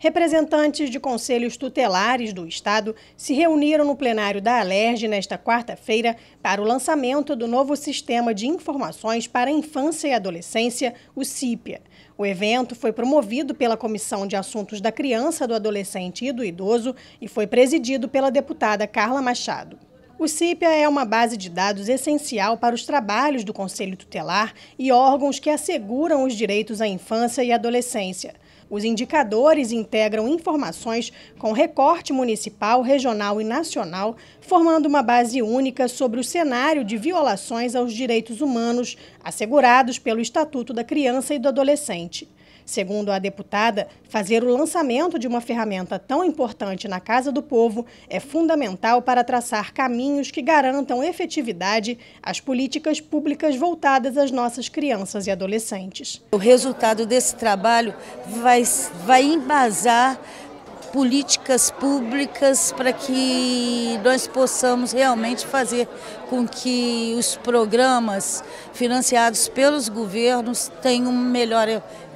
Representantes de conselhos tutelares do Estado se reuniram no plenário da Alerj nesta quarta-feira para o lançamento do novo Sistema de Informações para a Infância e Adolescência, o CIPIA. O evento foi promovido pela Comissão de Assuntos da Criança, do Adolescente e do Idoso e foi presidido pela deputada Carla Machado. O CIPIA é uma base de dados essencial para os trabalhos do Conselho Tutelar e órgãos que asseguram os direitos à infância e adolescência. Os indicadores integram informações com recorte municipal, regional e nacional, formando uma base única sobre o cenário de violações aos direitos humanos assegurados pelo Estatuto da Criança e do Adolescente. Segundo a deputada, fazer o lançamento de uma ferramenta tão importante na Casa do Povo é fundamental para traçar caminhos que garantam efetividade às políticas públicas voltadas às nossas crianças e adolescentes. O resultado desse trabalho vai, vai embasar políticas públicas para que nós possamos realmente fazer com que os programas financiados pelos governos tenham melhor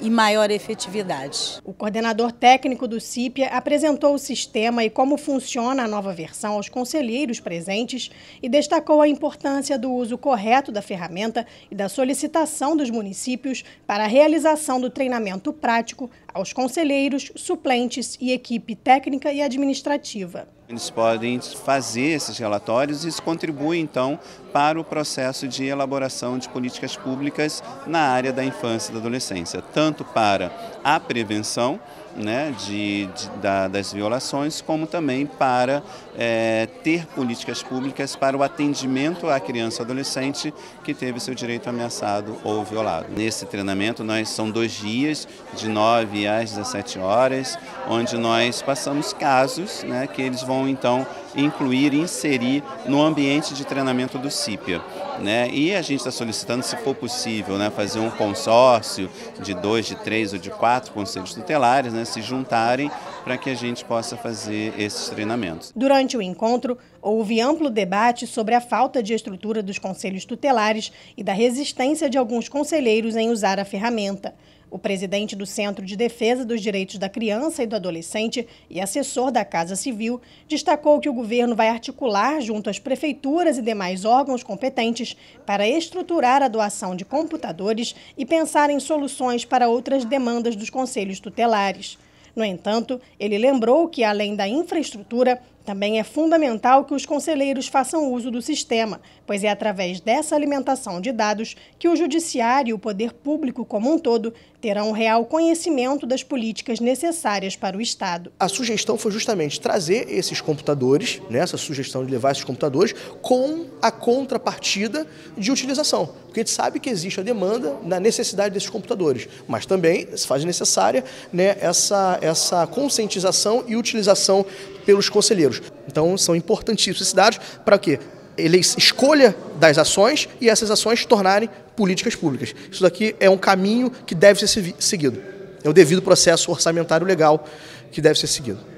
e maior efetividade. O coordenador técnico do CIPIA apresentou o sistema e como funciona a nova versão aos conselheiros presentes e destacou a importância do uso correto da ferramenta e da solicitação dos municípios para a realização do treinamento prático aos conselheiros, suplentes e equipe técnica e administrativa. Eles podem fazer esses relatórios e isso contribui, então, para o processo de elaboração de políticas públicas na área da infância e da adolescência, tanto para a prevenção né, de, de da, das violações, como também para é, ter políticas públicas para o atendimento à criança e adolescente que teve seu direito ameaçado ou violado. Nesse treinamento, nós são dois dias, de 9 às 17 horas, onde nós passamos casos né, que eles vão então incluir, inserir no ambiente de treinamento do município. Né? E a gente está solicitando, se for possível, né, fazer um consórcio de dois, de três ou de quatro conselhos tutelares né, se juntarem para que a gente possa fazer esses treinamentos. Durante o encontro, houve amplo debate sobre a falta de estrutura dos conselhos tutelares e da resistência de alguns conselheiros em usar a ferramenta. O presidente do Centro de Defesa dos Direitos da Criança e do Adolescente e assessor da Casa Civil destacou que o governo vai articular, junto às prefeituras e demais órgãos competentes, para estruturar a doação de computadores e pensar em soluções para outras demandas dos conselhos tutelares. No entanto, ele lembrou que, além da infraestrutura, também é fundamental que os conselheiros façam uso do sistema, pois é através dessa alimentação de dados que o judiciário e o poder público como um todo terão um real conhecimento das políticas necessárias para o Estado. A sugestão foi justamente trazer esses computadores, né, essa sugestão de levar esses computadores, com a contrapartida de utilização. Porque a gente sabe que existe a demanda na necessidade desses computadores, mas também se faz necessária né, essa, essa conscientização e utilização pelos conselheiros. Então são importantíssimos esses dados para quê? Ele escolha das ações e essas ações tornarem políticas públicas. Isso daqui é um caminho que deve ser seguido. É o devido processo orçamentário legal que deve ser seguido.